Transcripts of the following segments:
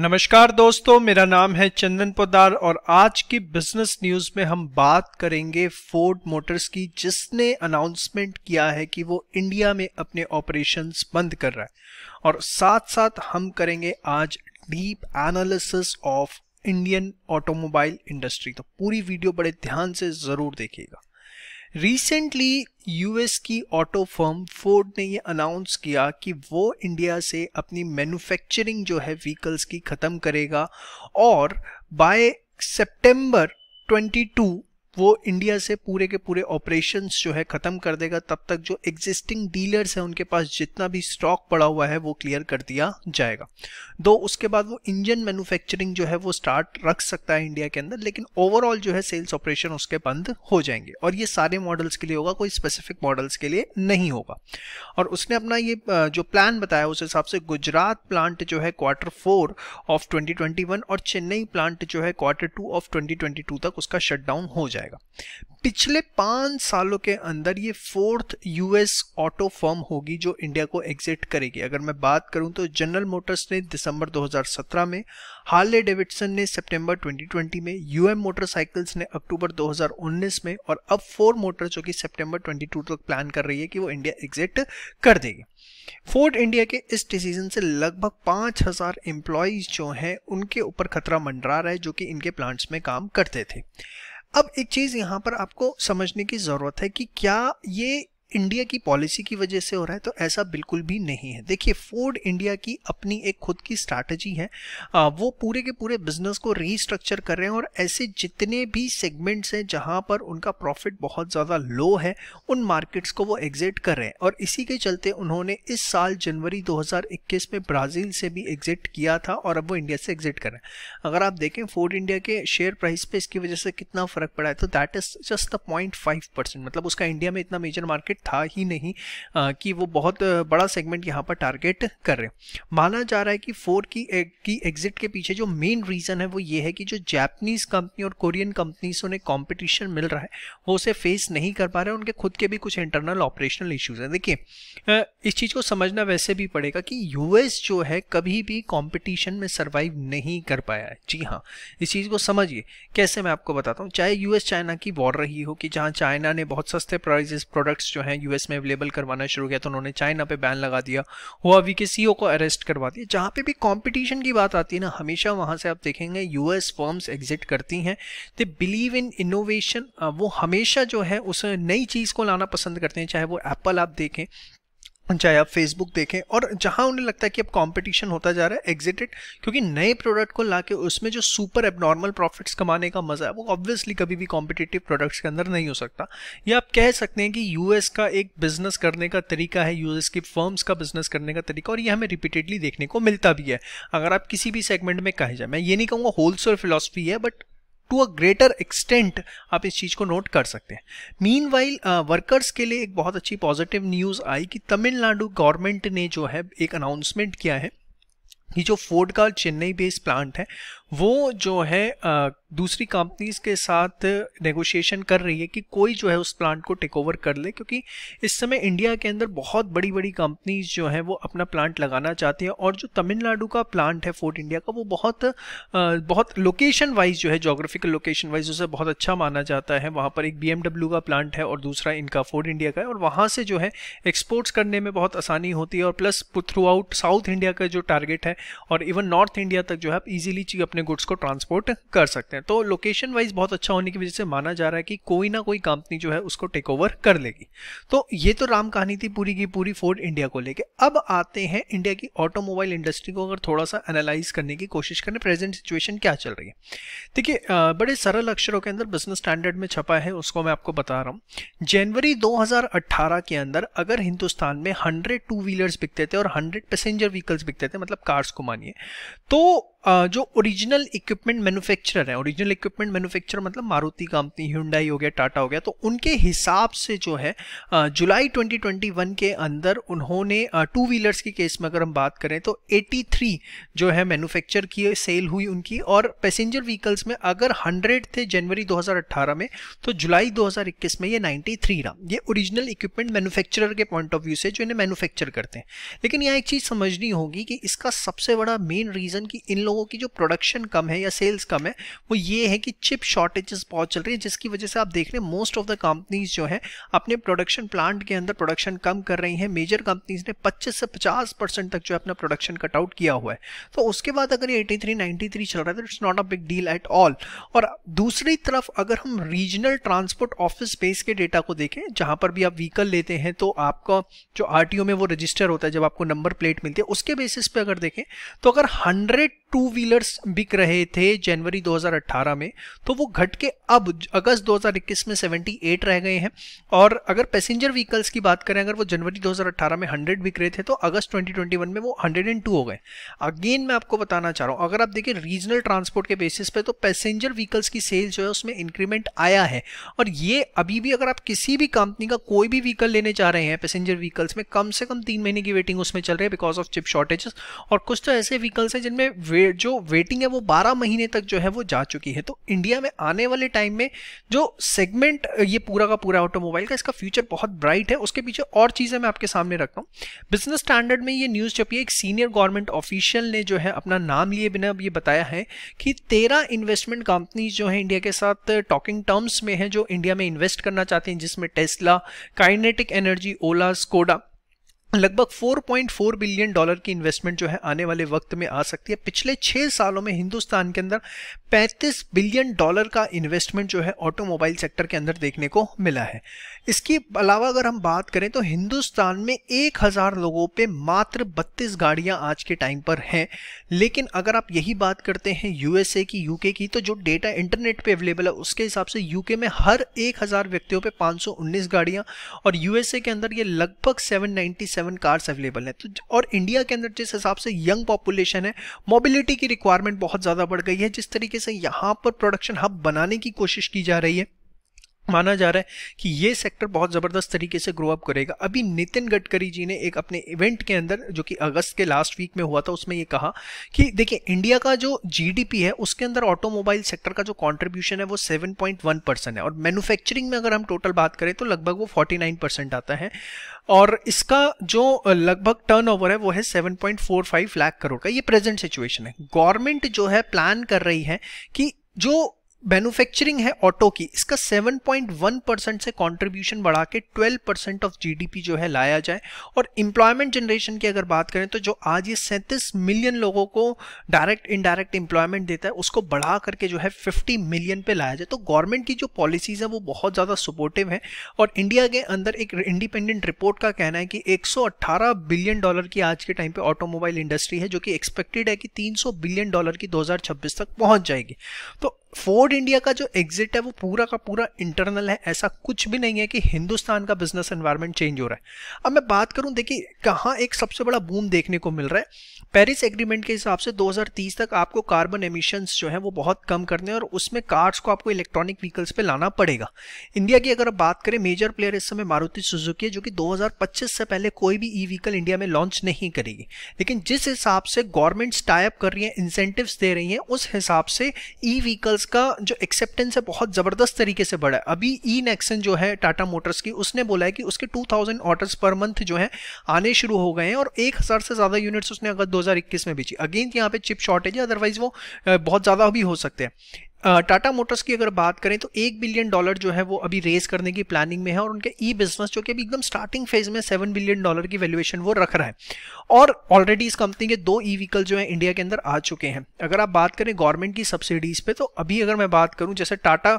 नमस्कार दोस्तों मेरा नाम है चंदन पोदार और आज की बिजनेस न्यूज में हम बात करेंगे फोर्ड मोटर्स की जिसने अनाउंसमेंट किया है कि वो इंडिया में अपने ऑपरेशंस बंद कर रहा है और साथ साथ हम करेंगे आज deep analysis of Indian automobile industry तो पूरी वीडियो बड़े ध्यान से जरूर देखिएगा रिसेंटली यूएस की ऑटो फर्म फोर्ड ने ये अनाउंस किया कि वो इंडिया से अपनी मैन्युफैक्चरिंग जो है व्हीकल्स की ख़त्म करेगा और बाय सितंबर 22 वो इंडिया से पूरे के पूरे ऑपरेशंस जो है ख़त्म कर देगा तब तक जो एग्जिस्टिंग डीलर्स हैं उनके पास जितना भी स्टॉक पड़ा हुआ है वो क्लियर कर दिया जाएगा दो उसके बाद वो इंजन मैन्युफैक्चरिंग जो है वो स्टार्ट रख सकता है इंडिया के अंदर लेकिन ओवरऑल जो है सेल्स ऑपरेशन उसके बंद हो जाएंगे और ये सारे मॉडल्स के लिए होगा कोई स्पेसिफिक मॉडल्स के लिए नहीं होगा और उसने अपना ये जो प्लान बताया उस हिसाब से गुजरात प्लांट जो है क्वार्टर फोर ऑफ ट्वेंटी और चेन्नई प्लांट जो है क्वार्टर टू ऑफ ट्वेंटी तक उसका शटडाउन हो जाए जाएगा पिछले पाँच सालों के अंदर ये फोर्थ यूएस ऑटो फर्म होगी जो इंडिया को एग्जिट करेगी अगर मैं बात करूं तो जनरल मोटर्स ने दिसंबर 2017 में हार्ले डेविडसन ने सितंबर 2020 में यूएम मोटरसाइकिल्स ने अक्टूबर 2019 में और अब फोर मोटर जो कि सितंबर 22 तक तो प्लान कर रही है कि वो इंडिया एग्जिट कर देगी फोर्ड इंडिया के इस डिसीजन से लगभग 5000 एम्प्लॉयज जो हैं उनके ऊपर खतरा मंडरा रहा है जो कि इनके प्लांट्स में काम करते थे अब एक चीज़ यहाँ पर आपको समझने की ज़रूरत है कि क्या ये इंडिया की पॉलिसी की वजह से हो रहा है तो ऐसा बिल्कुल भी नहीं है देखिए फोर्ड इंडिया की अपनी एक खुद की स्ट्रैटेजी है वो पूरे के पूरे बिजनेस को रीस्ट्रक्चर कर रहे हैं और ऐसे जितने भी सेगमेंट्स हैं जहां पर उनका प्रॉफिट बहुत ज़्यादा लो है उन मार्केट्स को वो एग्जिट कर रहे हैं और इसी के चलते उन्होंने इस साल जनवरी दो में ब्राज़ील से भी एग्जिट किया था और अब वो इंडिया से एग्जिट कर रहे हैं अगर आप देखें फोर्ड इंडिया के शेयर प्राइस पर इसकी वजह से कितना फ़र्क पड़ा है तो that is just the point five percent मतलब उसका इंडिया में इतना मेजर मार्केट था ही नहीं आ, कि वो बहुत बड़ा सेगमेंट यहाँ पर टारगेट कर रहे हैं माना जा रहा है कि फोर की ए, की एग्जिट के पीछे जो मेन रीज़न है वो ये है कि जो जैपनीज कंपनी और कोरियन कंपनीज उन्हें कॉम्पिटिशन मिल रहा है वो उसे फेस नहीं कर पा रहे उनके खुद के भी कुछ इंटरनल ऑपरेशनल इश्यूज़ हैं देखिए इस चीज़ को समझना वैसे भी पड़ेगा कि यूएस जो है कभी भी कॉम्पिटिशन में सर्वाइव नहीं कर पाया है जी हाँ इस चीज़ को समझिए कैसे मैं आपको बताता हूँ चाहे यूएस चाइना की वॉर रही हो कि जहाँ चाइना ने बहुत सस्ते प्राइजेस प्रोडक्ट्स जो है यूएस में अवेलेबल करवाना शुरू किया तो उन्होंने चाइना पे बैन लगा दिया हुआवी के सीईओ को अरेस्ट करवा दिया जहाँ पे भी कंपटीशन की बात आती है ना हमेशा वहाँ से आप देखेंगे यूएस फर्म्स एग्जिट करती हैं दे बिलीव इन इनोवेशन वो हमेशा जो है उस नई चीज़ को लाना पसंद करते हैं चाहे वो एप्पल आप देखें चाहे आप फेसबुक देखें और जहां उन्हें लगता है कि अब कंपटीशन होता जा रहा है एग्जिटेड क्योंकि नए प्रोडक्ट को लाके उसमें जो सुपर एबनॉर्मल प्रॉफिट्स कमाने का मजा है वो ऑब्वियसली कभी भी कॉम्पिटेटिव प्रोडक्ट्स के अंदर नहीं हो सकता या आप कह सकते हैं कि यूएस का एक बिजनेस करने का तरीका है यूएस की फर्म्स का बिजनेस करने का तरीका और ये हमें रिपीटेडली देखने को मिलता भी है अगर आप किसी भी सेगमेंट में कहे जाए मैं ये नहीं कहूँगा होलसेल फिलोसफी है but to a greater extent आप इस चीज़ को नोट कर सकते हैं मीन वाइल वर्कर्स के लिए एक बहुत अच्छी पॉजिटिव न्यूज़ आई कि तमिलनाडु गवर्नमेंट ने जो है एक अनाउंसमेंट किया है कि जो फोर्ड का चेन्नई बेस्ड प्लांट है वो जो है दूसरी कंपनीज के साथ नेगोशिएशन कर रही है कि कोई जो है उस प्लांट को टेक ओवर कर ले क्योंकि इस समय इंडिया के अंदर बहुत बड़ी बड़ी कंपनीज जो है वो अपना प्लांट लगाना चाहती है और जो तमिलनाडु का प्लांट है फोर्ट इंडिया का वो बहुत बहुत लोकेशन वाइज जो है जोग्राफिकल लोकेशन वाइज उसे बहुत अच्छा माना जाता है वहाँ पर एक बी का प्लांट है और दूसरा इनका फोर्ट इंडिया का है और वहाँ से जो है एक्सपोर्ट्स करने में बहुत आसानी होती है और plus throughout South India का जो टारगेट है और इवन नॉर्थ इंडिया तक जो है आप अपने गुड्स को ट्रांसपोर्ट कर सकते हैं तो लोकेशन वाइज बहुत अच्छा होने की वजह से माना जा रहा है कि कोई ना कोई कंपनी जो है उसको टेक ओवर कर लेगी तो ये तो राम कहानी थी पूरी की पूरी फोर्ड इंडिया को लेके अब आते हैं इंडिया की ऑटोमोबाइल इंडस्ट्री को अगर थोड़ा सा एनालाइज करने की कोशिश करें प्रेजेंट सिचुएशन क्या चल रही है देखिए बड़े सरल अक्षरों के अंदर बिजनेस स्टैंडर्ड में छपा है उसको मैं आपको बता रहा हूँ जनवरी दो के अंदर अगर हिंदुस्तान में हंड्रेड टू व्हीलर्स बिकते थे और हंड्रेड पैसेंजर व्हीकल्स बिकते थे मतलब कार्स को मानिए तो जो ओरिजिनल इक्विपमेंट मैन्युफैक्चरर है ओरिजिनल इक्विपमेंट मैन्युफैक्चरर मतलब मारुति कंपनी हिंडाई हो गया टाटा हो गया तो उनके हिसाब से जो है जुलाई 2021 के अंदर उन्होंने टू व्हीलर्स की केस में अगर हम बात करें तो 83 जो है मैन्युफैक्चर की सेल हुई उनकी और पैसेंजर व्हीकल्स में अगर हंड्रेड थे जनवरी दो में तो जुलाई दो में ये थ्री रहा ये ओरिजिनल इक्विपमेंट मैनुफैक्चर के पॉइंट ऑफ व्यू से जो इन्हें मैनुफैक्चर करते हैं लेकिन यहाँ एक चीज़ समझनी होगी कि इसका सबसे बड़ा मेन रीज़न कि इन लोगों लोगों की जो प्रोडक्शन कम है या सेल्स कम है वो ये है कि चिप शॉर्टेजेस बहुत चल रही है जिसकी वजह से आप देख रहे हैं मोस्ट ऑफ द कंपनीज जो है अपने प्रोडक्शन प्लांट के अंदर प्रोडक्शन कम कर रही हैं मेजर कंपनीज ने 25 से 50 परसेंट तक जो है अपना प्रोडक्शन कटआउट किया हुआ है तो उसके बाद अगर ये एटी 93 चल रहा है तो it's not a big deal at all और दूसरी तरफ अगर हम रीजनल ट्रांसपोर्ट ऑफिस स्पेस के डेटा को देखें जहाँ पर भी आप व्हीकल लेते हैं तो आपका जो आर में वो रजिस्टर होता है जब आपको नंबर प्लेट मिलती है उसके बेसिस पे अगर देखें तो अगर हंड्रेड टू टू व्हीलर्स बिक रहे थे जनवरी 2018 में तो वो घट के अब अगस्त 2021 में 78 रह गए हैं और अगर पैसेंजर व्हीकल्स की बात करें अगर वो जनवरी 2018 में 100 बिक रहे थे तो अगस्त 2021 में वो 102 हो गए अगेन मैं आपको बताना चाह रहा हूँ अगर आप देखें रीजनल ट्रांसपोर्ट के बेसिस पे तो पैसेंजर व्हीकल्स की सेल जो है उसमें इंक्रीमेंट आया है और ये अभी भी अगर आप किसी भी कंपनी का कोई भी व्हीकल लेने चाह रहे हैं पैसेंजर व्हीकल्स में कम से कम तीन महीने की वेटिंग उसमें चल रही है बिकॉज ऑफ चिप शॉर्टेजेस और कुछ तो ऐसे व्हीकल्स हैं जिनमें पीरियड जो वेटिंग है वो 12 महीने तक जो है वो जा चुकी है तो इंडिया में आने वाले टाइम में जो सेगमेंट ये पूरा का पूरा ऑटोमोबाइल का इसका फ्यूचर बहुत ब्राइट है उसके पीछे और चीज़ें मैं आपके सामने रखता हूँ बिजनेस स्टैंडर्ड में ये न्यूज़ छपी एक सीनियर गवर्नमेंट ऑफिशियल ने जो है अपना नाम लिए बिना अब ये बताया है कि तेरह इन्वेस्टमेंट कंपनीज जो है इंडिया के साथ टॉकिंग टर्म्स में है जो इंडिया में इन्वेस्ट करना चाहते हैं जिसमें Tesla kinetic energy Ola Skoda लगभग 4.4 बिलियन डॉलर की इन्वेस्टमेंट जो है आने वाले वक्त में आ सकती है पिछले छः सालों में हिंदुस्तान के अंदर 35 बिलियन डॉलर का इन्वेस्टमेंट जो है ऑटोमोबाइल सेक्टर के अंदर देखने को मिला है इसके अलावा अगर हम बात करें तो हिंदुस्तान में 1000 लोगों पे मात्र 32 गाड़ियां आज के टाइम पर हैं लेकिन अगर आप यही बात करते हैं यूएसए की यूके की तो जो डेटा इंटरनेट पे अवेलेबल है उसके हिसाब से यूके में हर 1000 व्यक्तियों पे 519 गाड़ियां और यूएसए के अंदर ये लगभग 797 सेवन कार्स अवेलेबल हैं तो और इंडिया के अंदर जिस हिसाब से यंग पॉपुलेशन है मोबिलिटी की रिक्वायरमेंट बहुत ज़्यादा बढ़ गई है जिस तरीके से यहाँ पर प्रोडक्शन हब बनाने की कोशिश की जा रही है माना जा रहा है कि ये सेक्टर बहुत ज़बरदस्त तरीके से ग्रो अप करेगा अभी नितिन गडकरी जी ने एक अपने इवेंट के अंदर जो कि अगस्त के लास्ट वीक में हुआ था उसमें ये कहा कि देखिए इंडिया का जो जीडीपी है उसके अंदर ऑटोमोबाइल सेक्टर का जो कंट्रीब्यूशन है वो 7.1 परसेंट है और मैन्युफैक्चरिंग में अगर हम टोटल बात करें तो लगभग वो फोर्टी परसेंट आता है और इसका जो लगभग टर्न है वो है सेवन लाख करोड़ का ये प्रेजेंट सिचुएशन है गवर्नमेंट जो है प्लान कर रही है कि जो मैन्युफैक्चरिंग है ऑटो की इसका 7.1 परसेंट से कंट्रीब्यूशन बढ़ा के 12 परसेंट ऑफ जीडीपी जो है लाया जाए और एम्प्लॉयमेंट जनरेशन की अगर बात करें तो जो आज ये सैंतीस मिलियन लोगों को डायरेक्ट इनडायरेक्ट एम्प्लॉयमेंट देता है उसको बढ़ा करके जो है 50 मिलियन पे लाया जाए तो गवर्नमेंट की जो पॉलिसीज़ हैं वो बहुत ज़्यादा सपोर्टिव हैं और इंडिया के अंदर एक इंडिपेंडेंट रिपोर्ट का कहना है कि एक बिलियन डॉलर की आज के टाइम पर ऑटोमोबाइल इंडस्ट्री है जो कि एक्सपेक्टेड है कि तीन बिलियन डॉलर की दो तक पहुंच जाएगी तो फोर्ड इंडिया का जो एग्जिट है वो पूरा का पूरा इंटरनल है ऐसा कुछ भी नहीं है कि हिंदुस्तान का बिजनेस एनवायरनमेंट चेंज हो रहा है अब मैं बात करूं देखिए कहाँ एक सबसे बड़ा बूम देखने को मिल रहा है पेरिस एग्रीमेंट के हिसाब से 2030 तक आपको कार्बन एमिशंस जो है वो बहुत कम करने हैं और उसमें कार्स को आपको इलेक्ट्रॉनिक व्हीकल्स पे लाना पड़ेगा इंडिया की अगर बात करें मेजर प्लेयर इस समय मारुति सुजुकी है जो कि दो से पहले कोई भी ई व्हीकल इंडिया में लॉन्च नहीं करेगी लेकिन जिस हिसाब से गवर्नमेंट्स टाइप कर रही है इंसेंटिव्स दे रही हैं उस हिसाब से ई व्हीकल्स का जो एक्सेप्टेंस है बहुत ज़बरदस्त तरीके से बढ़ा है अभी ई नेक्सन जो है टाटा मोटर्स की उसने बोला है कि उसके 2000 थाउजेंड ऑर्डर्स पर मंथ जो है आने शुरू हो गए हैं और 1000 से ज़्यादा यूनिट्स उसने अगर 2021 में बेची अगेन यहाँ पे चिप शॉर्टेज है अदरवाइज वो बहुत ज़्यादा भी हो सकते हैं टाटा मोटर्स की अगर बात करें तो एक बिलियन डॉलर जो है वो अभी रेज करने की प्लानिंग में है और उनके ई बिजनेस जो कि अभी एकदम स्टार्टिंग फेज में सेवन बिलियन डॉलर की वैल्यूएशन वो रख रहा है और ऑलरेडी इस कंपनी के दो ई व्हीकल जो है इंडिया के अंदर आ चुके हैं अगर आप बात करें गवर्नमेंट की सब्सिडीज पे तो अभी अगर मैं बात करूं जैसे टाटा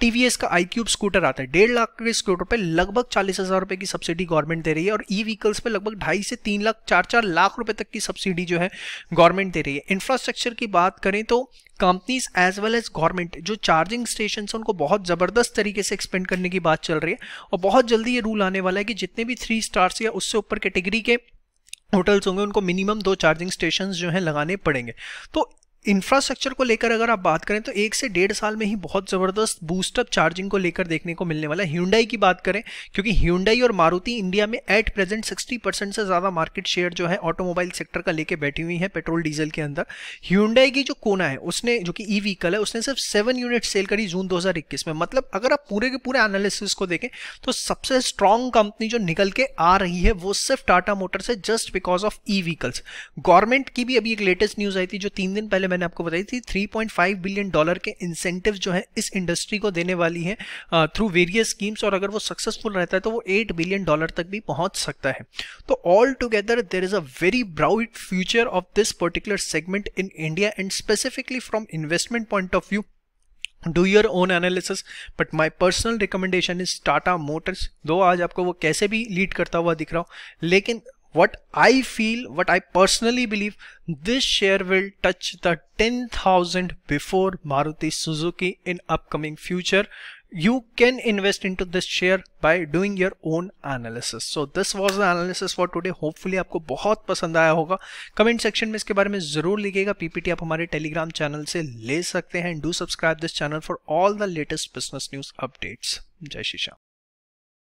टीवीएस का आई क्यूब स्कूटर आता है डेढ़ लाख के स्कूटर पर लगभग चालीस हजार रुपए की सब्सिडी गवर्नमेंट दे रही है और ई व्हीकल्स पर लगभग ढाई से तीन लाख चार चार लाख रुपए तक की सब्सिडी जो है गवर्नमेंट दे रही है इंफ्रास्ट्रक्चर की बात करें तो companies as well as government जो चार्जिंग स्टेशन है उनको बहुत ज़बरदस्त तरीके से एक्सपेंड करने की बात चल रही है और बहुत जल्दी ये रूल आने वाला है कि जितने भी थ्री स्टार्स या उससे ऊपर कैटेगरी के होटल्स होंगे उनको मिनिमम दो चार्जिंग स्टेशन जो हैं लगाने पड़ेंगे तो इंफ्रास्ट्रक्चर को लेकर अगर आप बात करें तो एक से डेढ़ साल में ही बहुत ज़बरदस्त बूस्टअप चार्जिंग को लेकर देखने को मिलने वाला है ह्यूंडाई की बात करें क्योंकि ह्यूंडाई और मारुति इंडिया में एट प्रेजेंट 60 परसेंट से ज़्यादा मार्केट शेयर जो है ऑटोमोबाइल सेक्टर का लेके बैठी हुई है पेट्रोल डीजल के अंदर ह्यूंडाई की जो कोना है उसने जो कि ई e व्हीकल है उसने सिर्फ सेवन यूनिट सेल करी जून दो में मतलब अगर आप पूरे के पूरे एनालिसिस को देखें तो सबसे स्ट्रांग कंपनी जो निकल के आ रही है वो सिर्फ टाटा मोटर्स है just because of E vehicles government की भी अभी एक लेटेस्ट न्यूज़ आई थी जो तीन दिन पहले मैंने आपको बताई थी 3.5 बिलियन डॉलर के इंसेंटिव जो है इस इंडस्ट्री को देने वाली है थ्रू वेरियस स्कीम्स और अगर वो सक्सेसफुल रहता है तो वो 8 बिलियन डॉलर तक भी पहुंच सकता है तो all together there is a very bright future of this particular segment in India and specifically from investment point of view do your own analysis but my personal recommendation is Tata Motors दो आज आपको वो कैसे भी lead करता हुआ दिख रहा हूँ लेकिन what I feel, what I personally believe, this share will touch the 10,000 before Maruti Suzuki in upcoming future. You can invest into this share by doing your own analysis. So this was the analysis for today. Hopefully आपको बहुत पसंद आया होगा Comment section में इसके बारे में जरूर लिखिएगा PPT आप हमारे Telegram channel से ले सकते हैं Do subscribe this channel for all the latest business news updates. जय श्री श्याम